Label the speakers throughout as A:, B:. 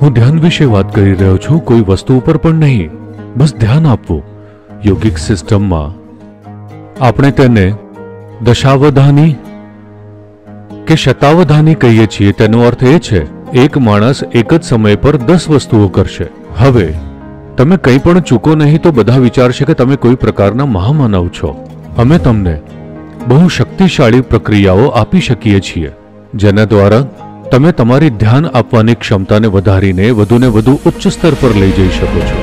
A: હું ધ્યાન વિશે વાત કરી રહ્યો છું કોઈ વસ્તુ ઉપર પણ નહીં બસ ધ્યાન આપવું યોગિક સિસ્ટમમાં આપણે તેને દશાવધાની કે શતાવધાની કહીએ છીએ તેનો અર્થ એ છે એક માણસ એક જ સમય પર દસ વસ્તુઓ કરશે હવે તમે કંઈ પણ ચૂકો નહીં તો બધા વિચારશે કે તમે કોઈ પ્રકારના મહામાનવ છો અમે તમને બહુ શક્તિશાળી પ્રક્રિયાઓ આપી શકીએ છીએ જેના દ્વારા તમે તમારી ધ્યાન આપવાની ક્ષમતાને વધારીને વધુને વધુ ઉચ્ચ સ્તર પર લઈ જઈ શકો છો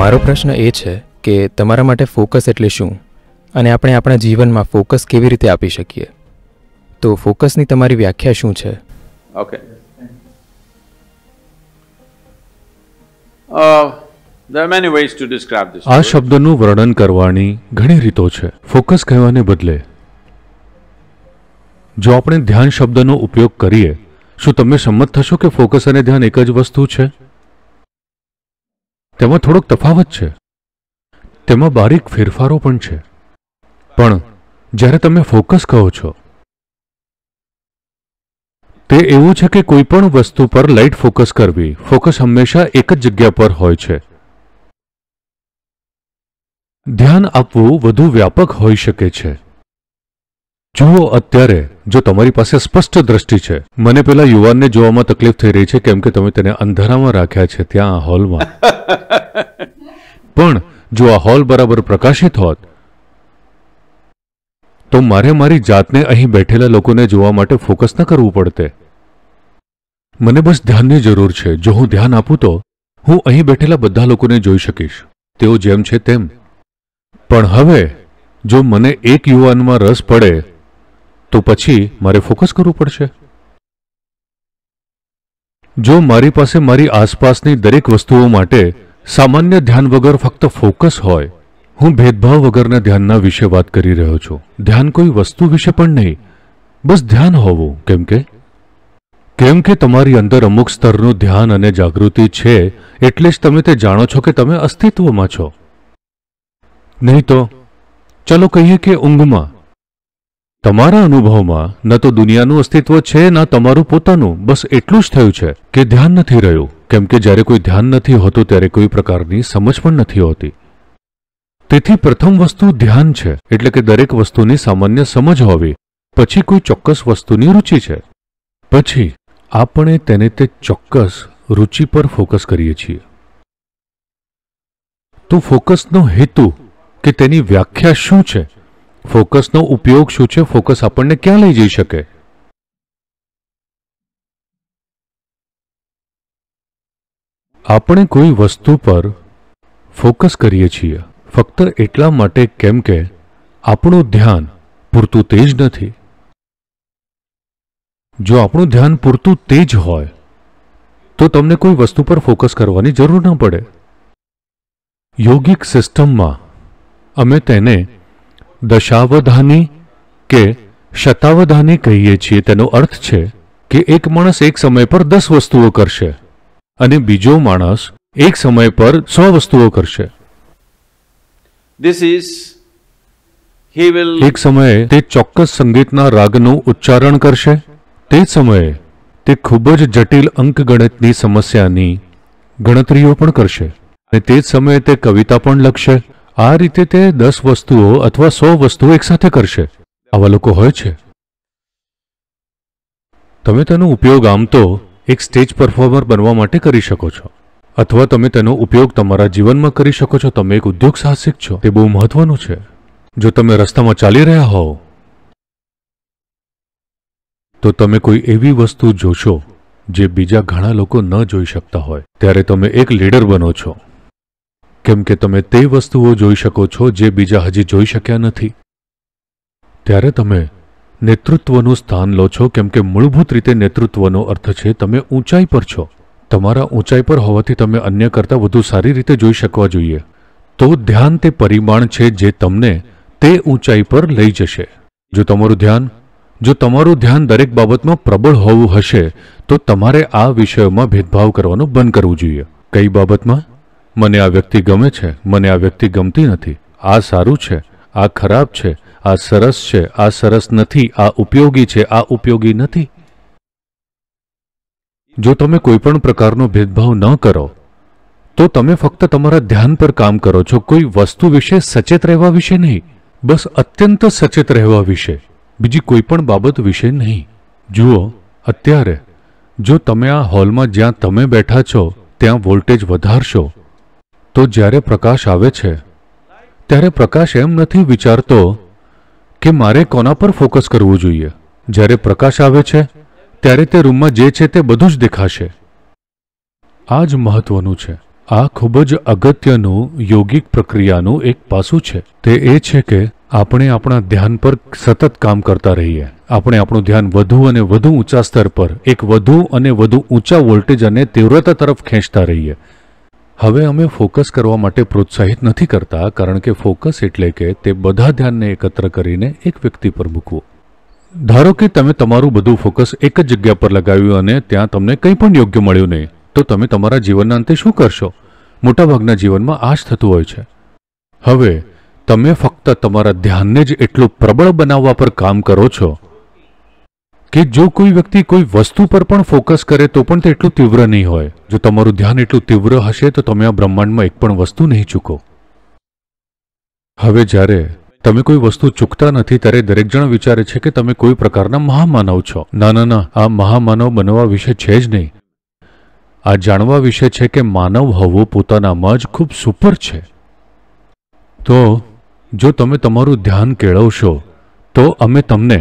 A: મારો પ્રશ્ન એ છે કે તમારા માટે ફોકસ એટલે શું અને આપણે આપણા જીવનમાં ફોકસ કેવી રીતે આપી શકીએ તો ફોકસની તમારી વ્યાખ્યા શું છે ઓકે આ શબ્દનું વર્ણન કરવાની ઘણી રીતો છે ફોકસ કહેવાને બદલે જો આપણે ધ્યાન શબ્દનો ઉપયોગ કરીએ શું તમે સંમત થશો કે ફોકસ અને ધ્યાન એક જ વસ્તુ છે તેમાં થોડોક તફાવત છે તેમાં બારીક ફેરફારો પણ છે પણ જ્યારે તમે ફોકસ કહો છો તે એવું છે કે કોઈ પણ વસ્તુ પર લાઇટ ફોકસ કરવી ફોકસ હંમેશા એક જ જગ્યા પર હોય છે ધ્યાન આપવું વધુ વ્યાપક હોઈ શકે છે જુઓ અત્યારે જો તમારી પાસે સ્પષ્ટ દ્રષ્ટિ છે મને પેલા યુવાનને જોવામાં તકલીફ થઈ રહી છે કેમ કે તમે તેને અંધારામાં રાખ્યા છે ત્યાં આ હોલમાં પણ જો આ હોલ બરાબર પ્રકાશિત હોત તો મારે મારી જાતને અહીં બેઠેલા લોકોને જોવા માટે ફોકસ ન કરવું પડતે મને બસ ધ્યાનની જરૂર છે જો હું ધ્યાન આપું તો હું અહીં બેઠેલા બધા લોકોને જોઈ શકીશ તેઓ જેમ છે તેમ પણ હવે જો મને એક યુવાનમાં રસ પડે તો પછી મારે ફોકસ કરવું પડશે જો મારી પાસે મારી આસપાસની દરેક વસ્તુઓ માટે સામાન્ય ધ્યાન વગર ફક્ત ફોકસ હોય હું ભેદભાવ વગરના ધ્યાનના વિશે વાત કરી રહ્યો છું ધ્યાન કોઈ વસ્તુ વિશે પણ નહીં બસ ધ્યાન હોવું કેમ કે કેમ કે તમારી અંદર અમુક સ્તરનું ધ્યાન અને જાગૃતિ છે એટલે જ તમે તે જાણો છો કે તમે અસ્તિત્વમાં છો નહીં તો ચલો કહીએ કે ઊંઘમાં તમારા અનુભવમાં ન તો દુનિયાનું અસ્તિત્વ છે ના તમારું પોતાનું બસ એટલું જ થયું છે કે ધ્યાન નથી રહ્યું કેમ કે જ્યારે કોઈ ધ્યાન નથી હોતું ત્યારે કોઈ પ્રકારની સમજ પણ નથી હોતી તેથી પ્રથમ વસ્તુ ધ્યાન છે એટલે કે દરેક વસ્તુની સામાન્ય સમજ હોવી પછી કોઈ ચોક્કસ વસ્તુની રુચિ છે પછી આપણે તેને તે ચોક્કસ રુચિ પર ફોકસ કરીએ છીએ તો ફોકસનો હેતુ કે તેની વ્યાખ્યા શું છે ફોકસનો ઉપયોગ શું છે ફોકસ આપણને ક્યાં લઈ જઈ શકે આપણે કોઈ વસ્તુ પર ફોકસ કરીએ છીએ ફક્ત એટલા માટે કેમ કે આપણું ધ્યાન પૂરતું તેજ નથી જો આપણું ધ્યાન પૂરતું તેજ હોય તો તમને કોઈ વસ્તુ પર ફોકસ કરવાની જરૂર ન પડે યોગિક સિસ્ટમમાં અમે તેને દશાવધાની કે શતાવધાની કહીએ છીએ તેનો અર્થ છે કે એક માણસ એક સમય પર દસ વસ્તુઓ કરશે અને બીજો માણસ એક સમય પર સો વસ્તુઓ કરશે એક સમયે તે ચોક્કસ સંગીતના રાગનું ઉચ્ચારણ કરશે તે જ સમયે તે ખૂબ જ જટિલ અંકગણિતની સમસ્યાની ગણતરીઓ પણ કરશે અને તે જ સમયે તે કવિતા પણ લખશે આ રીતે તે દસ વસ્તુઓ અથવા સો વસ્તુઓ એકસાથે કરશે આવા લોકો હોય છે તમે તેનો ઉપયોગ આમ તો એક સ્ટેજ પરફોર્મર બનવા માટે કરી શકો છો અથવા તમે તેનો ઉપયોગ તમારા જીવનમાં કરી શકો છો તમે એક ઉદ્યોગ સાહસિક છો તે બહુ મહત્વનું છે જો તમે રસ્તામાં ચાલી રહ્યા હોવ તો તમે કોઈ એવી વસ્તુ જોશો જે બીજા ઘણા લોકો ન જોઈ શકતા હોય ત્યારે તમે એક લીડર બનો છો કેમ કે તમે તે વસ્તુઓ જોઈ શકો છો જે બીજા હજી જોઈ શક્યા નથી ત્યારે તમે નેતૃત્વનું સ્થાન લો છો કેમ કે મૂળભૂત રીતે નેતૃત્વનો અર્થ છે તમે ઊંચાઈ પર છો તમારા ઊંચાઈ પર હોવાથી તમે અન્ય કરતાં વધુ સારી રીતે જોઈ શકવા જોઈએ તો ધ્યાન તે પરિમાણ છે જે તમને તે ઊંચાઈ પર લઈ જશે જો તમારું ધ્યાન જો તમારું ધ્યાન દરેક બાબતમાં પ્રબળ હોવું હશે તો તમારે આ વિષયોમાં ભેદભાવ કરવાનું બંધ કરવું જોઈએ કઈ બાબતમાં મને આ વ્યક્તિ ગમે છે મને આ વ્યક્તિ ગમતી નથી આ સારું છે આ ખરાબ છે આ સરસ છે આ સરસ નથી આ ઉપયોગી છે આ ઉપયોગી નથી જો તમે કોઈ પણ પ્રકારનો ભેદભાવ ન કરો તો તમે ફક્ત તમારા ધ્યાન પર કામ કરો છો કોઈ વસ્તુ વિશે સચેત રહેવા વિશે નહીં બસ અત્યંત સચેત રહેવા વિશે બીજી કોઈ પણ બાબત વિશે નહીં જુઓ અત્યારે જો તમે આ હોલમાં જ્યાં તમે બેઠા છો ત્યાં વોલ્ટેજ વધારશો તો જ્યારે પ્રકાશ આવે છે ત્યારે પ્રકાશ એમ નથી વિચારતો કે મારે કોના પર ફોકસ કરવું જોઈએ જ્યારે પ્રકાશ આવે છે ત્યારે તે રૂમમાં જે છે તે બધું જ દેખાશે આ જ મહત્વનું છે આ ખૂબ જ અગત્યનું યોગિક પ્રક્રિયાનું એક પાસું છે તે એ છે કે આપણે આપણા ધ્યાન પર સતત કામ કરતા રહીએ આપણે આપણું ધ્યાન વધુ અને વધુ ઊંચા સ્તર પર એક વધુ અને વધુ ઊંચા વોલ્ટેજ અને તીવ્રતા તરફ ખેંચતા રહીએ હવે અમે ફોકસ કરવા માટે પ્રોત્સાહિત નથી કરતા કારણ કે ફોકસ એટલે કે તે બધા ધ્યાનને એકત્ર કરીને એક વ્યક્તિ પર મૂકવું ધારો કે તમે તમારું બધું ફોકસ એક જ જગ્યા પર લગાવ્યું અને ત્યાં તમને કંઈ પણ યોગ્ય મળ્યું નહીં તો તમે તમારા જીવનના અંતે શું કરશો મોટાભાગના જીવનમાં આ જ થતું હોય છે હવે તમે ફક્ત તમારા ધ્યાનને જ એટલું પ્રબળ બનાવવા પર કામ કરો છો કે જો કોઈ વ્યક્તિ કોઈ વસ્તુ પર પણ ફોકસ કરે તો પણ તે એટલું તીવ્ર નહીં હોય જો તમારું ધ્યાન એટલું તીવ્ર હશે તો તમે આ બ્રહ્માંડમાં એક પણ વસ્તુ નહીં ચૂકો હવે જ્યારે તમે કોઈ વસ્તુ ચૂકતા નથી ત્યારે દરેક જણ વિચારે છે કે તમે કોઈ પ્રકારના મહામાનવ છો ના ના ના આ મહામાનવ બનવા વિશે છે જ નહીં આ જાણવા વિશે છે કે માનવ હોવું પોતાનામાં જ ખૂબ સુપર છે તો જો તમે તમારું ધ્યાન કેળવશો તો અમે તમને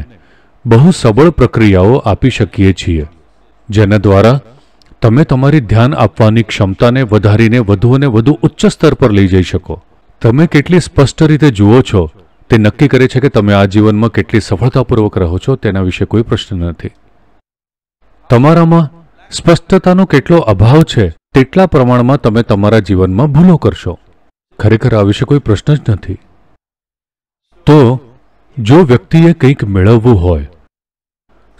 A: બહુ સબળ પ્રક્રિયાઓ આપી શકીએ છીએ જેના દ્વારા તમે તમારી ધ્યાન આપવાની ક્ષમતાને વધારીને વધુ અને વધુ ઉચ્ચ સ્તર પર લઈ જઈ શકો તમે કેટલી સ્પષ્ટ રીતે જુઓ છો તે નક્કી કરે છે કે તમે આ જીવનમાં કેટલી સફળતાપૂર્વક રહો છો તેના વિશે કોઈ પ્રશ્ન નથી તમારામાં સ્પષ્ટતાનો કેટલો અભાવ છે તેટલા પ્રમાણમાં તમે તમારા જીવનમાં ભૂલો કરશો ખરેખર આ વિશે કોઈ પ્રશ્ન જ નથી તો જો વ્યક્તિએ કંઈક મેળવવું હોય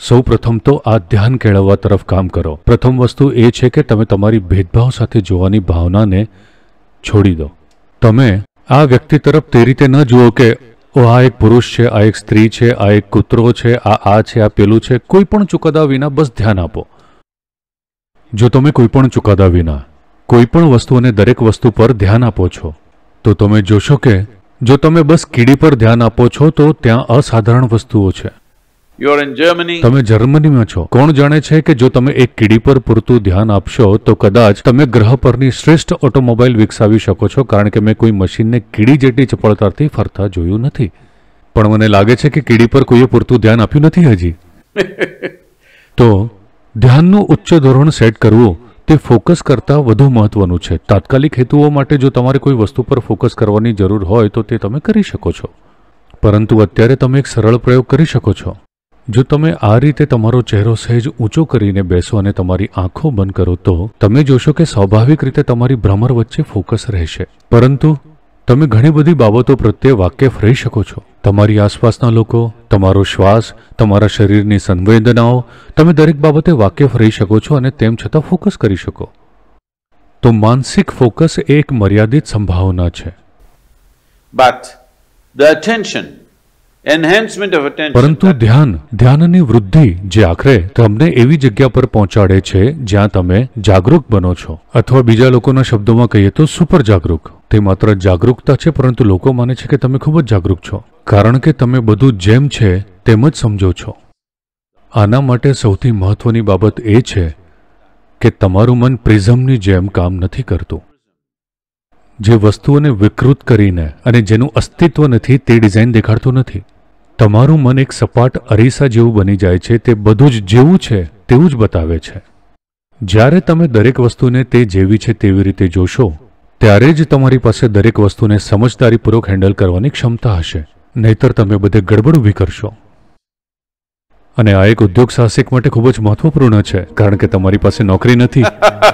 A: સૌ પ્રથમ તો આ ધ્યાન કેળવવા તરફ કામ કરો પ્રથમ વસ્તુ એ છે કે તમે તમારી ભેદભાવ સાથે જોવાની ભાવનાને છોડી દો તમે આ વ્યક્તિ તરફ તે રીતે ન જુઓ કે ઓ આ એક પુરુષ છે આ એક સ્ત્રી છે આ એક કૂતરો છે આ આ છે આ પેલું છે કોઈ પણ ચુકાદા વિના બસ ધ્યાન આપો જો તમે કોઈ પણ ચુકાદા વિના કોઈ પણ વસ્તુ અને દરેક વસ્તુ પર ધ્યાન આપો છો તો તમે જોશો કે જો તમે બસ કીડી પર ધ્યાન આપો છો તો ત્યાં અસાધારણ વસ્તુઓ છે યુ આર ઇન જર્મની તમે જર્મનીમાં છો કોણ જાણે છે કે જો તમે એક કીડી પર પૂરતું ધ્યાન આપશો તો કદાચ તમે ગ્રહ પરની શ્રેષ્ઠ ઓટોમોબાઈલ વિકસાવી શકો છો કારણ કે મેં કોઈ મશીનને કીડી જેટલી ચપળતાથી ફરતા જોયું નથી પણ મને લાગે છે કે કીડી પર કોઈએ પૂરતું ધ્યાન આપ્યું નથી હજી તો ધ્યાનનું ઉચ્ચ ધોરણ સેટ કરવું તે ફોકસ કરતાં વધુ મહત્વનું છે તાત્કાલિક હેતુઓ માટે જો તમારે કોઈ વસ્તુ પર ફોકસ કરવાની જરૂર હોય તો તે તમે કરી શકો છો પરંતુ અત્યારે તમે એક સરળ પ્રયોગ કરી શકો છો જો તમે આ રીતે તમારો ચહેરો સહેજ ઊંચો કરીને બેસો અને તમારી આંખો બંધ કરો તો તમે જોશો કે સ્વાભાવિક રીતે તમારી ભ્રમર વચ્ચે ફોકસ રહેશે પરંતુ તમે ઘણી બધી બાબતો પ્રત્યે વાકેફ રહી શકો છો તમારી આસપાસના લોકો તમારો શ્વાસ તમારા શરીરની સંવેદનાઓ તમે દરેક બાબતે વાકેફ રહી શકો છો અને તેમ છતાં ફોકસ કરી શકો તો માનસિક ફોકસ એક મર્યાદિત સંભાવના છે બટ ધ અટેન્શન પરંતુ ધ્યાન ધ્યાનની વૃદ્ધિ જે આખરે તમને એવી જગ્યા પર પહોંચાડે છે જ્યાં તમે જાગૃત બનો છો અથવા બીજા લોકોના શબ્દોમાં કહીએ તો સુપર જાગૃત તે માત્ર જાગૃતતા છે પરંતુ લોકો માને છે કે તમે ખૂબ જ જાગૃત છો કારણ કે તમે બધું જેમ છે તેમ જ સમજો છો આના માટે સૌથી મહત્વની બાબત એ છે કે તમારું મન પ્રિઝમની જેમ કામ નથી કરતું જે વસ્તુઓને વિકૃત કરીને અને જેનું અસ્તિત્વ નથી તે ડિઝાઇન દેખાડતું નથી તમારું મન એક સપાટ અરીસા જેવું બની જાય છે તે બધું જ જેવું છે તેવું જ બતાવે છે જ્યારે તમે દરેક વસ્તુને તે જેવી છે તેવી રીતે જોશો ત્યારે જ તમારી પાસે દરેક વસ્તુને સમજદારીપૂર્વક હેન્ડલ કરવાની ક્ષમતા હશે નહીતર તમે બધે ગડબડ ઊભી કરશો અને આ એક ઉદ્યોગ સાહસિક માટે ખૂબ જ મહત્વપૂર્ણ છે કારણ કે તમારી પાસે નોકરી નથી